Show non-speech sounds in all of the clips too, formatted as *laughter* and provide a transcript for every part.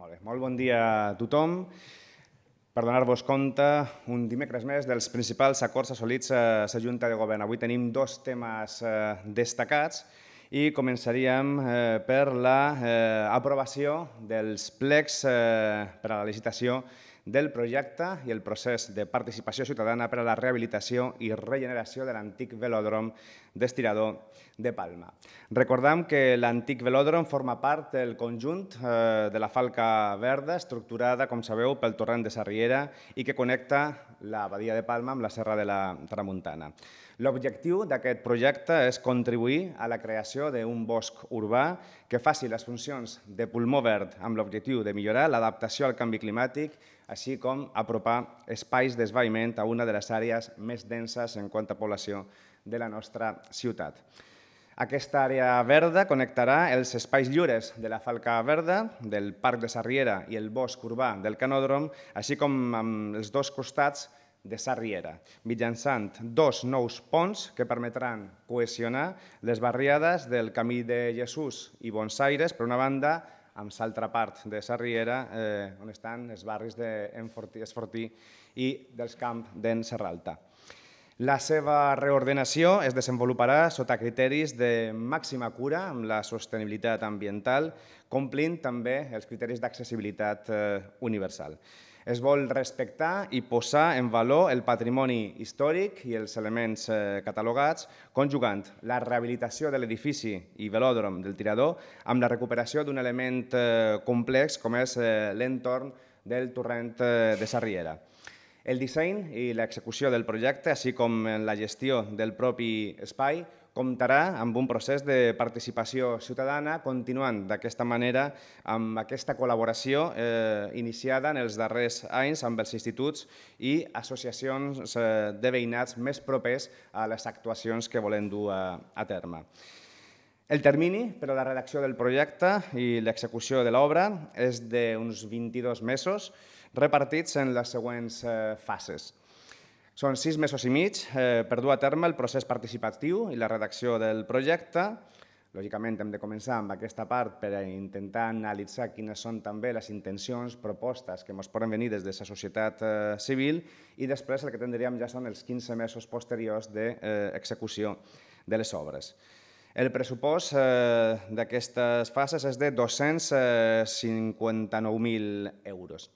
Molt bé, molt bon dia a tothom. Per donar-vos compte, un dimecres més, dels principals acords assolits a la Junta de Govern. Avui tenim dos temes eh, destacats i començaríem eh, per l'aprovació eh, dels plecs per a la licitació del projecte i el procés de participació ciutadana per a la rehabilitació i regeneració de l'antic velòdrom d'estirador de Palma. Recordam que l'antic velòdrom forma part del conjunt eh, de la Falca Verda, estructurada, com sabeu, pel torrent de Sarriera i que connecta la Badia de Palma amb la Serra de la Tramuntana. L'objectiu d'aquest projecte és contribuir a la creació d'un bosc urbà que faci les funcions de pulmó verd amb l'objectiu de millorar l'adaptació al canvi climàtic, així com apropar espais d'esvaiment a una de les àrees més denses en quant a població de la nostra ciutat. Aquesta àrea verda connectarà els espais lliures de la Falca Verda, del Parc de Sarriera i el bosc urbà del Canòdrom, així com amb els dos costats de Sarriera, mitjançant dos nous ponts que permetran cohesionar les barriades del Camí de Jesús i Bonsaires, per una banda, amb l'altra part de Sarriera, eh, on estan els barris d'Esfortí i dels camps d'en Serralta. La seva reordenació es desenvoluparà sota criteris de màxima cura amb la sostenibilitat ambiental, complint també els criteris d'accessibilitat eh, universal. Es vol respectar i posar en valor el patrimoni històric i els elements eh, catalogats, conjugant la rehabilitació de l'edifici i velòdrom del tirador amb la recuperació d'un element eh, complex com és l'entorn del torrent de Sarriera. El disseny i l'execució del projecte, així com la gestió del propi espai, comptarà amb un procés de participació ciutadana, continuant d'aquesta manera amb aquesta col·laboració eh, iniciada en els darrers anys amb els instituts i associacions eh, de veïnats més propers a les actuacions que volem dur a, a terme. El termini per a la redacció del projecte i l'execució de l'obra és d'uns 22 mesos, repartits en les següents eh, fases. Són sis mesos i mig eh, per dur a terme el procés participatiu i la redacció del projecte. Lògicament hem de començar amb aquesta part per intentar analitzar quines són també les intencions, propostes que ens poden venir des de la societat eh, civil i després el que tindríem ja són els 15 mesos posteriors d'execució de, eh, de les obres. El pressupost eh, d'aquestes fases és de 259.000 eh, euros.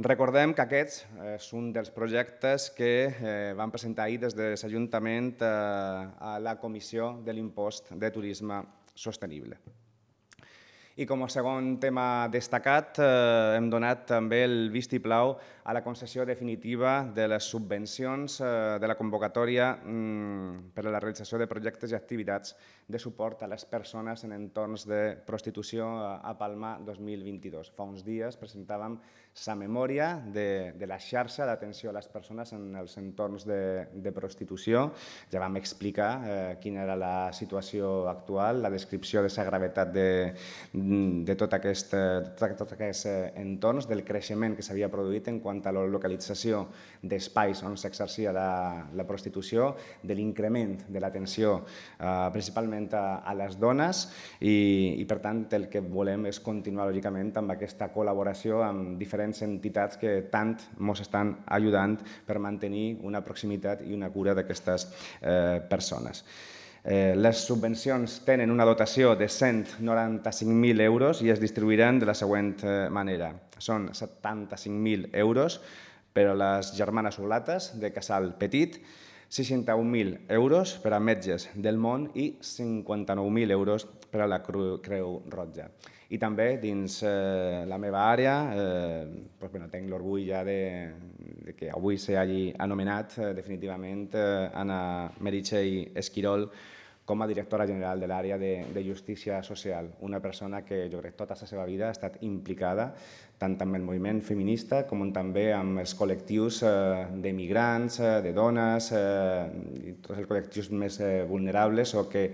Recordem que aquest eh, és un dels projectes que eh, vam van presentar ahir des de l'Ajuntament eh, a la Comissió de l'Impost de Turisme Sostenible. I com a segon tema destacat, eh, hem donat també el vistiplau a la concessió definitiva de les subvencions eh, de la convocatòria mm, per a la realització de projectes i activitats de suport a les persones en entorns de prostitució a, Palma 2022. Fa uns dies presentàvem sa memòria de, de la xarxa d'atenció a les persones en els entorns de, de prostitució. Ja vam explicar eh, quina era la situació actual, la descripció de sa gravetat de, Mm, de tot aquest, tot, tot aquest eh, entorns, del creixement que s'havia produït en quant a la localització d'espais on s'exercia la, la prostitució, de l'increment de l'atenció eh, principalment a, a les dones i, i, per tant, el que volem és continuar, lògicament, amb aquesta col·laboració amb diferents entitats que tant ens estan ajudant per mantenir una proximitat i una cura d'aquestes eh, persones. Eh, les subvencions tenen una dotació de 195.000 euros i es distribuiran de la següent eh, manera. Són 75.000 euros per a les germanes Olates de Casal Petit, 61.000 euros per a metges del món i 59.000 euros per a la Creu Roja i també dins eh, la meva àrea eh, doncs, bueno, tinc l'orgull ja de, de que avui s'hagi anomenat eh, definitivament eh, Anna Meritxell Esquirol com a directora general de l'àrea de, de justícia social, una persona que jo crec tota la seva vida ha estat implicada tant amb el moviment feminista com també amb els col·lectius eh, d'emigrants, eh, de dones, eh, i tots els col·lectius més eh, vulnerables o que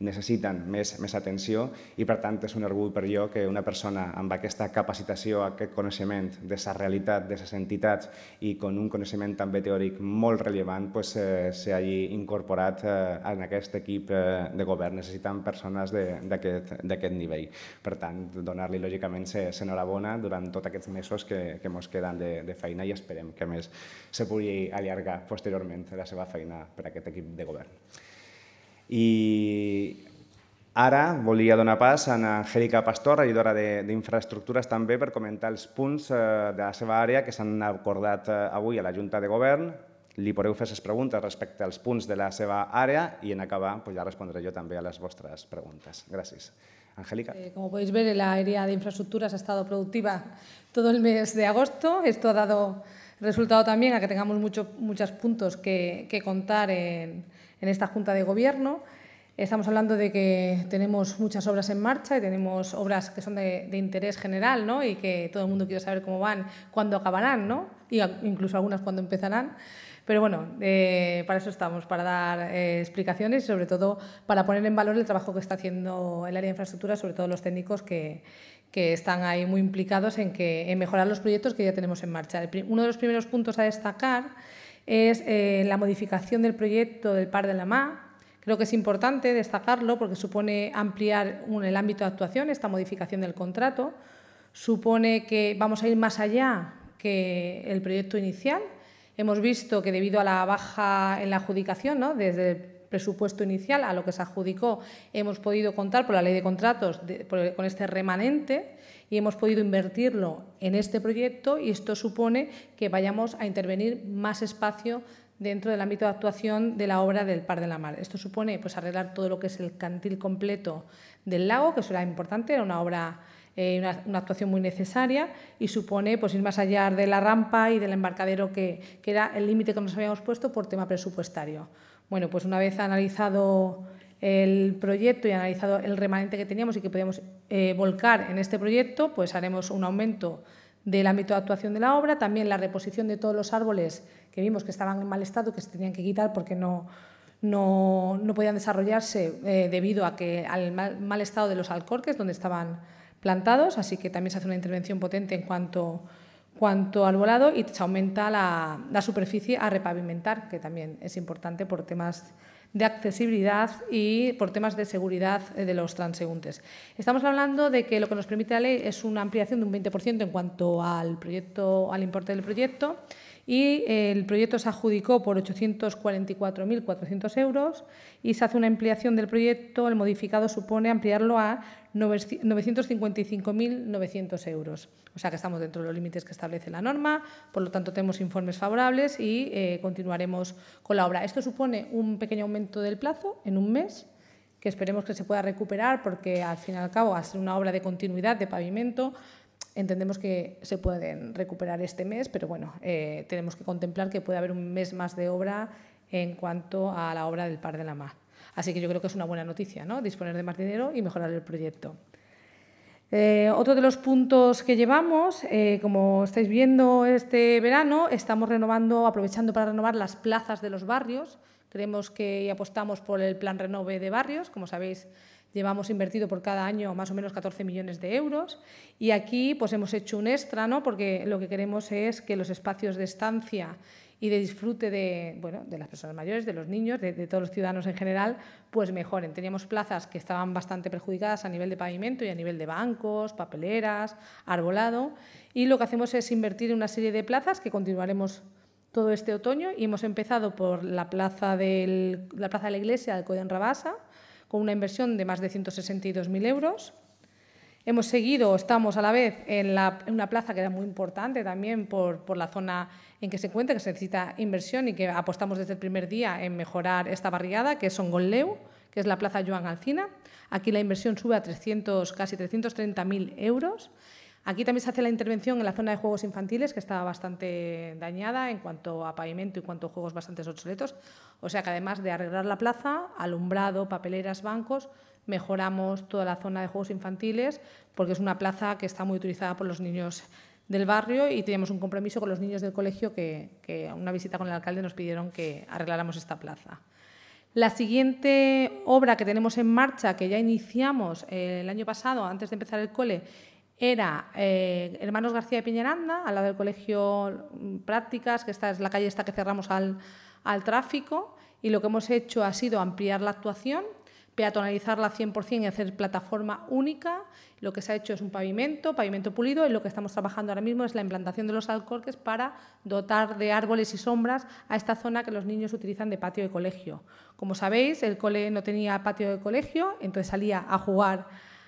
necessiten més, més atenció i, per tant, és un orgull per jo que una persona amb aquesta capacitació, aquest coneixement de sa realitat, de ses entitats i amb un coneixement també teòric molt rellevant pues, eh, s'hagi incorporat eh, en aquest equip eh, de govern. Necessiten persones d'aquest nivell. Per tant, donar-li, lògicament, s'enhorabona durant tots aquests mesos que, que mos queden de, de feina i esperem que, a més, se pugui allargar posteriorment la seva feina per a aquest equip de govern. I Ara volia donar pas a Angélica Pastor, regidora d'Infraestructures també, per comentar els punts eh, de la seva àrea que s'han acordat eh, avui a la Junta de Govern. Li podeu fer les preguntes respecte als punts de la seva àrea i en acabar pues, ja respondré jo també a les vostres preguntes. Gràcies. Angélica. Eh, como podéis ver, la área de infraestructuras ha estado productiva todo el mes de agosto. Esto ha dado resultado también a que tengamos mucho, muchos puntos que, que contar en, en esta Junta de Gobierno. Estamos hablando de que tenemos muchas obras en marcha y tenemos obras que son de, interés general ¿no? y que todo el mundo quiere saber cómo van, cuándo acabarán ¿no? y incluso algunas cuándo empezarán. Pero bueno, eh, para eso estamos, para dar eh, explicaciones y sobre todo para poner en valor el trabajo que está haciendo el área de infraestructura, sobre todo los técnicos que, están ahí muy implicados en, que, mejorar los proyectos que ya tenemos en marcha. uno de los primeros puntos a destacar es eh, la modificación del proyecto del Par de la MA. Creo que es importante destacarlo porque supone ampliar el ámbito de actuación, esta modificación del contrato. Supone que vamos a ir más allá que el proyecto inicial. Hemos visto que debido a la baja en la adjudicación, ¿no? desde presupuesto inicial a lo que se adjudicó, hemos podido contar por la ley de contratos con este remanente y hemos podido invertirlo en este proyecto y esto supone que vayamos a intervenir más espacio dentro del ámbito de actuación de la obra del Par de la Mar. Esto supone pues, arreglar todo lo que es el cantil completo del lago, que eso era importante, era una obra eh, actuación muy necesaria y supone pues, ir más allá de la rampa y del embarcadero que era el límite que nos habíamos puesto por tema presupuestario. Bueno, pues una vez analizado el proyecto y analizado el remanente que teníamos y que podíamos eh, volcar en este proyecto, pues haremos un aumento del ámbito de actuación de la obra, también la reposición de todos los árboles que vimos que estaban en mal estado, que se tenían que quitar porque no, no, no podían desarrollarse eh, debido a que, al mal, estado de los alcorques donde estaban plantados, así que también se hace una intervención potente en cuanto cuanto al volado y se aumenta la, superficie a repavimentar, que también es importante por temas de accesibilidad y por temas de seguridad eh, de los transeúntes. Estamos hablando de que lo que nos permite la ley es una ampliación de un 20% en cuanto al proyecto, al importe del proyecto y el proyecto se adjudicó por 844.400 euros y se hace una ampliación del proyecto. El modificado supone ampliarlo a 955.900 euros. O sea que estamos dentro de los límites que establece la norma, por lo tanto tenemos informes favorables y eh, continuaremos con la obra. Esto supone un pequeño aumento del plazo en un mes que esperemos que se pueda recuperar porque al fin y al cabo, a ser una obra de continuidad de pavimento, Entendemos que se pueden recuperar este mes, pero bueno, eh, tenemos que contemplar que puede haber un mes más de obra en cuanto a la obra del Par de la Mar. Así que yo creo que es una buena noticia, ¿no? Disponer de más dinero y mejorar el proyecto. Eh, otro de los puntos que llevamos, eh, como estáis viendo este verano, estamos renovando, aprovechando para renovar las plazas de los barrios. Creemos que apostamos por el plan renove de barrios, como sabéis, llevamos invertido por cada año más o menos 14 millones de euros y aquí pues hemos hecho un extra, ¿no? Porque lo que queremos es que los espacios de estancia y de disfrute de, bueno, de las personas mayores, de los niños, de, de, todos los ciudadanos en general, pues mejoren. Teníamos plazas que estaban bastante perjudicadas a nivel de pavimento y a nivel de bancos, papeleras, arbolado, y lo que hacemos es invertir en una serie de plazas que continuaremos todo este otoño y hemos empezado por la plaza, la plaza de la iglesia de Coden Rabasa con una inversión de más de 162.000 euros. Hemos seguido, estamos a la vez en, una plaza que era muy importante también por, la zona en que se encuentra, que se necesita inversión y que apostamos desde el primer día en mejorar esta barriada, que es Ongoleu, que es la plaza Joan Alcina. Aquí la inversión sube a 300, casi 330.000 euros Aquí también se hace la intervención en la zona de juegos infantiles, que estaba bastante dañada en cuanto a pavimento y en cuanto a juegos bastante obsoletos. O sea que además de arreglar la plaza, alumbrado, papeleras, bancos, mejoramos toda la zona de juegos infantiles, porque es una plaza que está muy utilizada por los niños del barrio y teníamos un compromiso con los niños del colegio que, que una visita con el alcalde nos pidieron que arregláramos esta plaza. La siguiente obra que tenemos en marcha, que ya iniciamos eh, el año pasado, antes de empezar el cole, era eh, Hermanos García de Piñeranda, al lado del colegio mm, Prácticas, que esta es la calle esta que cerramos al, tráfico, y lo que hemos hecho ha sido ampliar la actuación, peatonalizarla 100% y hacer plataforma única. Lo que se ha hecho es un pavimento, pavimento pulido, y lo que estamos trabajando ahora mismo es la implantación de los alcorques para dotar de árboles y sombras a esta zona que los niños utilizan de patio de colegio. Como sabéis, el cole no tenía patio de colegio, entonces salía a jugar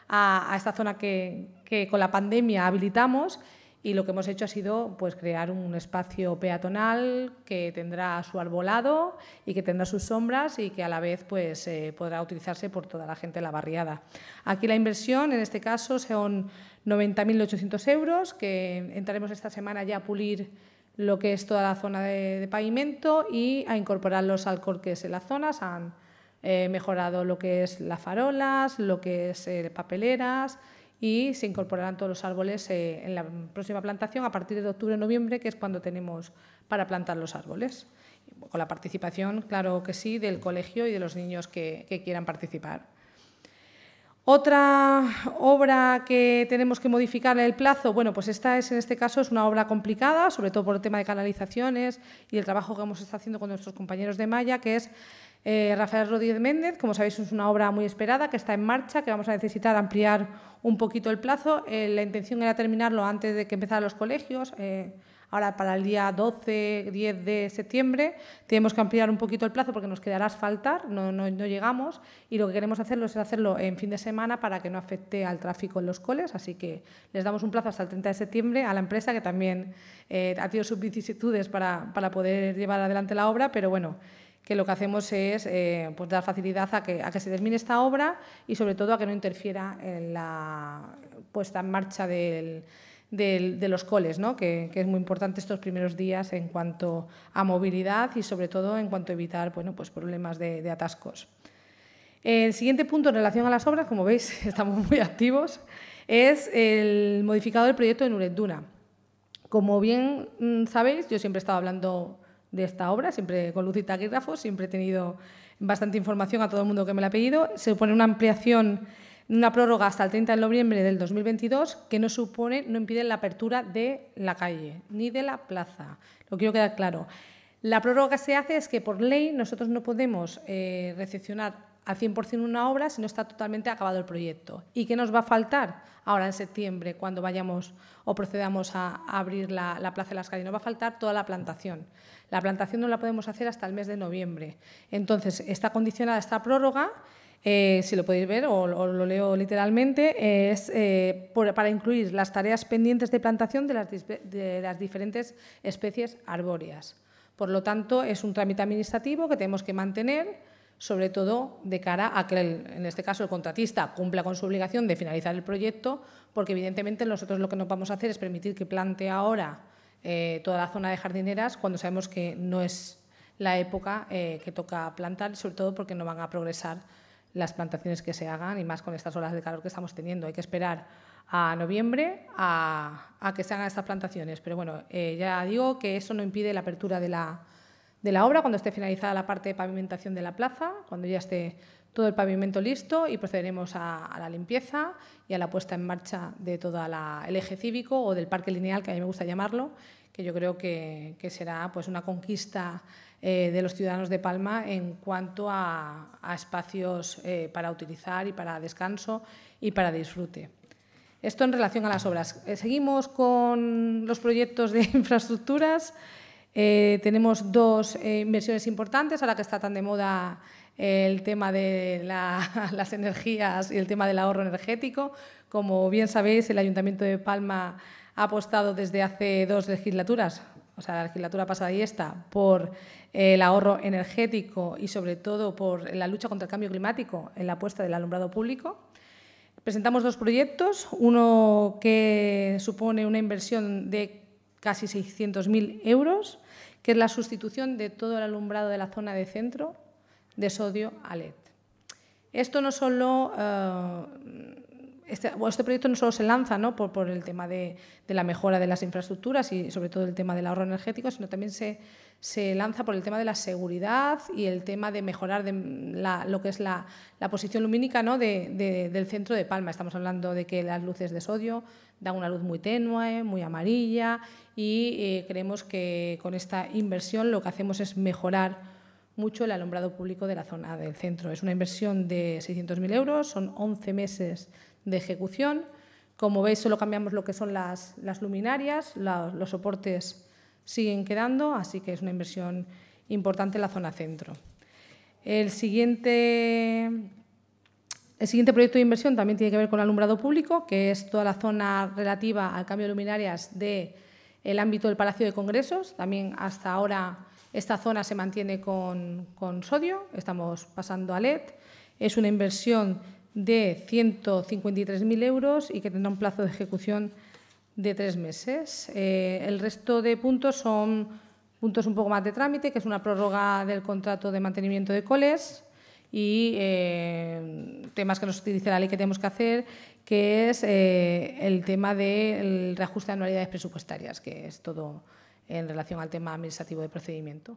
a, a esta zona que, que con la pandemia habilitamos y lo que hemos hecho ha sido pues, crear un espacio peatonal que tendrá su arbolado y que tendrá sus sombras y que a la vez pues, eh, podrá utilizarse por toda la gente de la barriada. Aquí la inversión en este caso son 90.800 euros que entraremos esta semana ya a pulir lo que es toda la zona de, pavimento y a incorporar los alcorques en las zonas. Han eh, mejorado lo que es las farolas, lo que es eh, papeleras y se incorporarán todos los árboles eh, en la próxima plantación a partir de octubre-noviembre, que es cuando tenemos para plantar los árboles. Con la participación, claro que sí, del colegio y de los niños que, quieran participar. Otra obra que tenemos que modificar en el plazo, bueno, pues esta es en este caso es una obra complicada, sobre todo por el tema de canalizaciones y el trabajo que hemos estado haciendo con nuestros compañeros de Maya, que es eh, Rafael Rodríguez Méndez, como sabéis, es una obra muy esperada que está en marcha, que vamos a necesitar ampliar un poquito el plazo. Eh, la intención era terminarlo antes de que empezaran los colegios. Eh, ahora para el día 12, 10 de septiembre, tenemos que ampliar un poquito el plazo porque nos quedará asfaltar, no, llegamos y lo que queremos hacerlo es hacerlo en fin de semana para que no afecte al tráfico en los coles, así que les damos un plazo hasta el 30 de septiembre a la empresa que también ha tenido sus vicisitudes para, para poder llevar adelante la obra, pero bueno, que lo que hacemos es eh, pues dar facilidad a que, a que, se desmine esta obra y sobre todo a que no interfiera en la puesta en marcha de los coles, ¿no? que, que, es muy importante estos primeros días en cuanto a movilidad y sobre todo en cuanto a evitar bueno, pues problemas de, de atascos. El siguiente punto en relación a las obras, como veis, *laughs* estamos muy activos, es el modificado del proyecto de Nuredduna. Como bien mm, sabéis, yo siempre he estado hablando de esta obra, siempre con luz y siempre he tenido bastante información a todo el mundo que me la ha pedido. Se supone una ampliación, una prórroga hasta el 30 de noviembre del 2022 que no supone, no impide la apertura de la calle ni de la plaza. Lo quiero quedar claro. La prórroga que se hace es que por ley nosotros no podemos eh, recepcionar al 100% una obra si no está totalmente acabado el proyecto. ¿Y qué nos va a faltar ahora en septiembre cuando vayamos o procedamos a, abrir la, Plaza de las Calles? Nos va a faltar toda la plantación. La plantación no la podemos hacer hasta el mes de noviembre. Entonces, está condicionada esta prórroga. Eh, si lo podéis ver o, lo leo literalmente, eh, es eh, para incluir las tareas pendientes de plantación de las diferentes especies arbóreas. Por lo tanto, es un trámite administrativo que tenemos que mantener sobre todo de cara a que, en este caso, el contratista cumpla con su obligación de finalizar el proyecto, porque evidentemente nosotros lo que no vamos a hacer es permitir que plante ahora eh, toda la zona de jardineras cuando sabemos que no es la época eh, que toca plantar, sobre todo porque no van a progresar las plantaciones que se hagan y más con estas horas de calor que estamos teniendo. Hay que esperar a noviembre a, que se hagan estas plantaciones. Pero bueno, eh, ya digo que eso no impide la apertura de la, de la obra cuando esté finalizada la parte de pavimentación de la plaza, cuando ya esté todo el pavimento listo y procederemos a, la limpieza y a la puesta en marcha de todo el eje cívico o del parque lineal, que a mí me gusta llamarlo, que yo creo que, será pues, una conquista eh, de los ciudadanos de Palma en cuanto a, espacios eh, para utilizar y para descanso y para disfrute. Esto en relación a las obras. Eh, seguimos con los proyectos de *laughs* infraestructuras. Eh, tenemos dos eh, inversiones importantes, ahora que está tan de moda el tema de *laughs* las energías y el tema del ahorro energético. Como bien sabéis, el Ayuntamiento de Palma ha apostado desde hace dos legislaturas, o sea, la legislatura pasada y esta, por el ahorro energético y sobre todo por la lucha contra el cambio climático en la apuesta del alumbrado público. Presentamos dos proyectos, uno que supone una inversión de casi 600.000 euros, que es la sustitución de todo el alumbrado de la zona de centro de sodio a LED. Esto no solo eh, este, este, proyecto no solo se lanza ¿no? Por, por, el tema de, la mejora de las infraestructuras y sobre todo el tema del ahorro energético, sino también se, se lanza por el tema de la seguridad y el tema de mejorar de lo que es la, la posición lumínica ¿no? del centro de Palma. Estamos hablando de que las luces de sodio dan una luz muy tenue, muy amarilla y eh, creemos que con esta inversión lo que hacemos es mejorar mucho el alumbrado público de la zona del centro. Es una inversión de 600.000 euros, son 11 meses de ejecución. Como veis, solo cambiamos lo que son las, las luminarias, los soportes siguen quedando, así que es una inversión importante en la zona centro. El siguiente, el siguiente proyecto de inversión también tiene que ver con el alumbrado público, que es toda la zona relativa al cambio de luminarias del el ámbito del Palacio de Congresos. También hasta ahora esta zona se mantiene con, con sodio, estamos pasando a LED. Es una inversión de 153.000 euros y que tendrá un plazo de ejecución de tres meses. Eh, el resto de puntos son puntos un poco más de trámite, que es una prórroga del contrato de mantenimiento de coles y eh, temas que nos dice la ley que tenemos que hacer, que es eh, el tema del reajuste de anualidades presupuestarias, que es todo en relación al tema administrativo de procedimiento.